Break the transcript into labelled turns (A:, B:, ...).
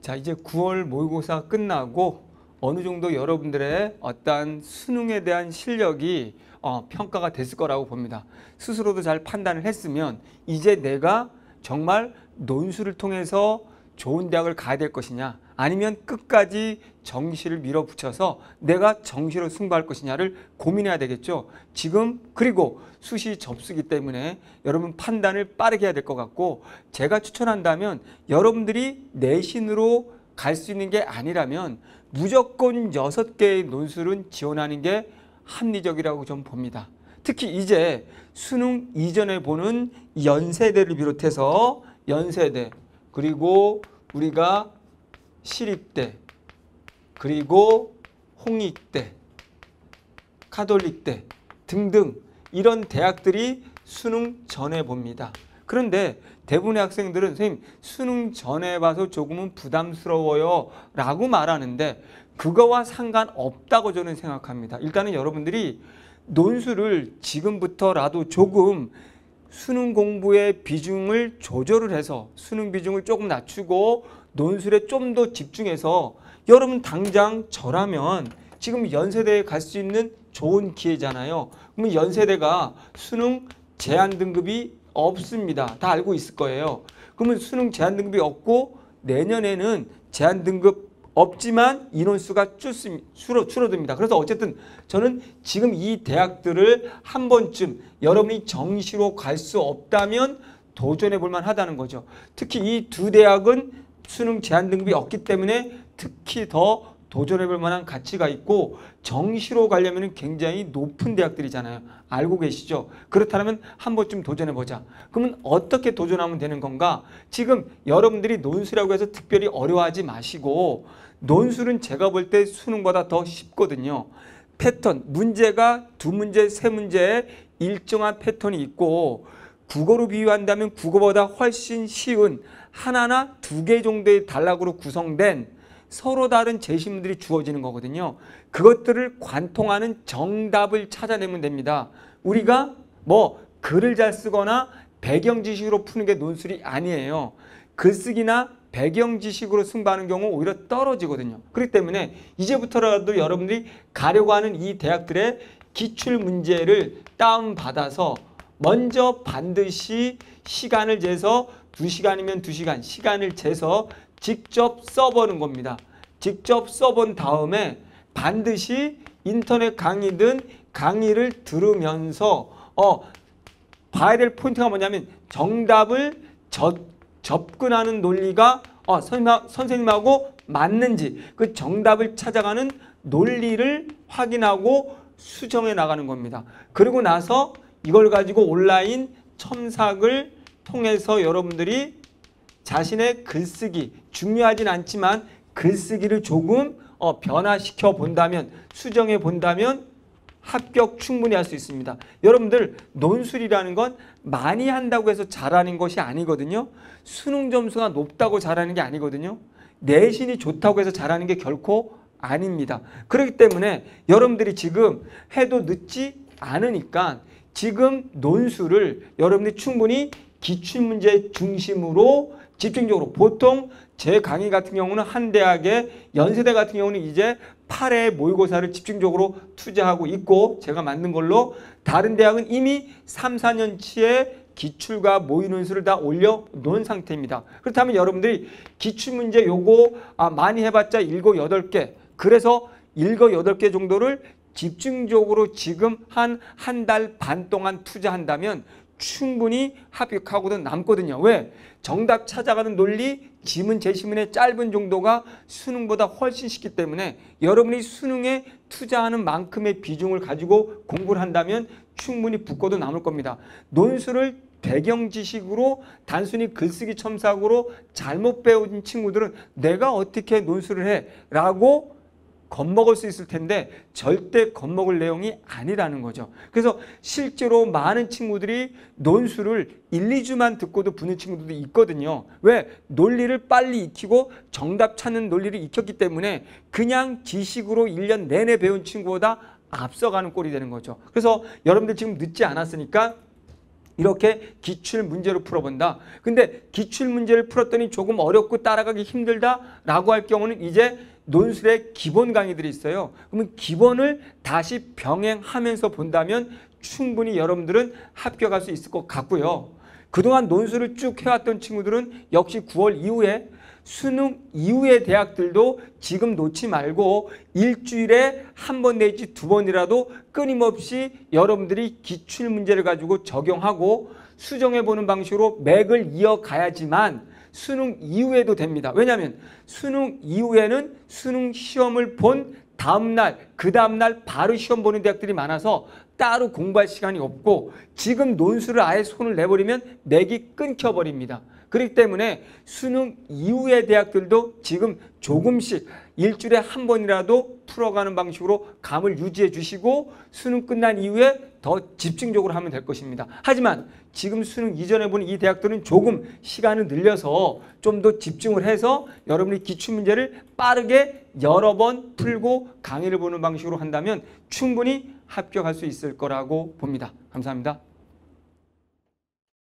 A: 자 이제 9월 모의고사 끝나고 어느 정도 여러분들의 어떠한 수능에 대한 실력이 어, 평가가 됐을 거라고 봅니다. 스스로도 잘 판단을 했으면 이제 내가 정말 논술을 통해서 좋은 대학을 가야 될 것이냐 아니면 끝까지 정시를 밀어붙여서 내가 정시로 승부할 것이냐를 고민해야 되겠죠. 지금 그리고 수시 접수기 때문에 여러분 판단을 빠르게 해야 될 것 같고 제가 추천한다면 여러분들이 내신으로 갈 수 있는 게 아니라면 무조건 6 개의 논술은 지원하는 게 합리적이라고 좀 봅니다. 특히 이제 수능 이전에 보는 연세대를 비롯해서 연세대 그리고 우리가 시립대 그리고 홍익대 카톨릭대 등등 이런 대학들이 수능 전에 봅니다. 그런데 대부분의 학생들은 선생님 수능 전에 봐서 조금은 부담스러워요 라고 말하는데 그거와 상관없다고 저는 생각합니다. 일단은 여러분들이 논술을 지금부터라도 조금 수능 공부의 비중을 조절을 해서 수능 비중을 조금 낮추고 논술에 좀 더 집중해서 여러분 당장 저라면 지금 연세대에 갈 수 있는 좋은 기회잖아요. 그러면 연세대가 수능 제한 등급이 없습니다. 다 알고 있을 거예요. 그러면 수능 제한 등급이 없고 내년에는 제한 등급 없지만 인원수가 줄수, 줄어, 줄어듭니다. 그래서 어쨌든 저는 지금 이 대학들을 한 번쯤 여러분이 정시로 갈 수 없다면 도전해 볼 만하다는 거죠. 특히 이 두 대학은 수능 제한 등급이 없기 때문에 특히 더 도전해볼 만한 가치가 있고 정시로 가려면 굉장히 높은 대학들이잖아요. 알고 계시죠? 그렇다면 한 번쯤 도전해보자. 그러면 어떻게 도전하면 되는 건가? 지금 여러분들이 논술이라고 해서 특별히 어려워하지 마시고 논술은 제가 볼 때 수능보다 더 쉽거든요. 패턴, 문제가 두 문제, 세 문제에 일정한 패턴이 있고 국어로 비유한다면 국어보다 훨씬 쉬운 하나나 두 개 정도의 단락으로 구성된 서로 다른 재심들이 주어지는 거거든요. 그것들을 관통하는 정답을 찾아내면 됩니다. 우리가 뭐 글을 잘 쓰거나 배경 지식으로 푸는 게 논술이 아니에요. 글쓰기나 배경 지식으로 승부하는 경우 오히려 떨어지거든요. 그렇기 때문에 이제부터라도 여러분들이 가려고 하는 이 대학들의 기출 문제를 다운받아서 먼저 반드시 시간을 재서 2시간이면2시간 시간을 재서 직접 써보는 겁니다. 직접 써본 다음에 반드시 인터넷 강의든 강의를 들으면서 어 봐야 될 포인트가 뭐냐면 정답을 저, 접근하는 논리가 어, 선생님하고 맞는지 그 정답을 찾아가는 논리를 확인하고 수정해 나가는 겁니다. 그리고 나서 이걸 가지고 온라인 첨삭을 통해서 여러분들이 자신의 글쓰기 중요하진 않지만 글쓰기를 조금 어, 변화시켜 본다면 수정해 본다면 합격 충분히 할 수 있습니다. 여러분들 논술이라는 건 많이 한다고 해서 잘하는 것이 아니거든요. 수능 점수가 높다고 잘하는 게 아니거든요. 내신이 좋다고 해서 잘하는 게 결코 아닙니다. 그렇기 때문에 여러분들이 지금 해도 늦지 않으니까 지금 논술을 여러분이 충분히 기출문제 중심으로 집중적으로 보통 제 강의 같은 경우는 한대학의 연세대 같은 경우는 이제 8회 모의고사를 집중적으로 투자하고 있고 제가 만든 걸로 다른 대학은 이미 3, 4년치의 기출과 모의논술을 다 올려놓은 상태입니다. 그렇다면 여러분들이 기출문제 요거 아, 많이 해봤자 7, 8개 그래서 7, 8개 정도를 집중적으로 지금 한 한 달 반 동안 투자한다면 충분히 합격하고도 남거든요. 왜? 정답 찾아가는 논리, 지문 제시문의 짧은 정도가 수능보다 훨씬 쉽기 때문에 여러분이 수능에 투자하는 만큼의 비중을 가지고 공부를 한다면 충분히 붙고도 남을 겁니다. 논술을 배경 지식으로 단순히 글쓰기 첨삭으로 잘못 배운 친구들은 내가 어떻게 논술을 해? 라고 겁먹을 수 있을 텐데 절대 겁먹을 내용이 아니라는 거죠. 그래서 실제로 많은 친구들이 논술을 1, 2주만 듣고도 부는 친구들도 있거든요. 왜? 논리를 빨리 익히고 정답 찾는 논리를 익혔기 때문에 그냥 지식으로 1년 내내 배운 친구보다 앞서가는 꼴이 되는 거죠. 그래서 여러분들 지금 늦지 않았으니까 이렇게 기출 문제로 풀어본다. 근데 기출 문제를 풀었더니 조금 어렵고 따라가기 힘들다라고 할 경우는 이제 논술의 기본 강의들이 있어요. 그러면 기본을 다시 병행하면서 본다면 충분히 여러분들은 합격할 수 있을 것 같고요. 그동안 논술을 쭉 해왔던 친구들은 역시 9월 이후에 수능 이후의 대학들도 지금 놓지 말고 일주일에 한 번 내지 두 번이라도 끊임없이 여러분들이 기출문제를 가지고 적용하고 수정해보는 방식으로 맥을 이어가야지만 수능 이후에도 됩니다. 왜냐하면 수능 이후에는 수능 시험을 본 다음날, 그 다음날 바로 시험 보는 대학들이 많아서 따로 공부할 시간이 없고 지금 논술을 아예 손을 내버리면 맥이 끊겨버립니다. 그렇기 때문에 수능 이후의 대학들도 지금 조금씩 일주일에 한 번이라도 풀어가는 방식으로 감을 유지해 주시고 수능 끝난 이후에 더 집중적으로 하면 될 것입니다. 하지만 지금 수능 이전에 보는 이 대학들은 조금 시간을 늘려서 좀 더 집중을 해서 여러분이 기출문제를 빠르게 여러 번 풀고 강의를 보는 방식으로 한다면 충분히 합격할 수 있을 거라고 봅니다. 감사합니다.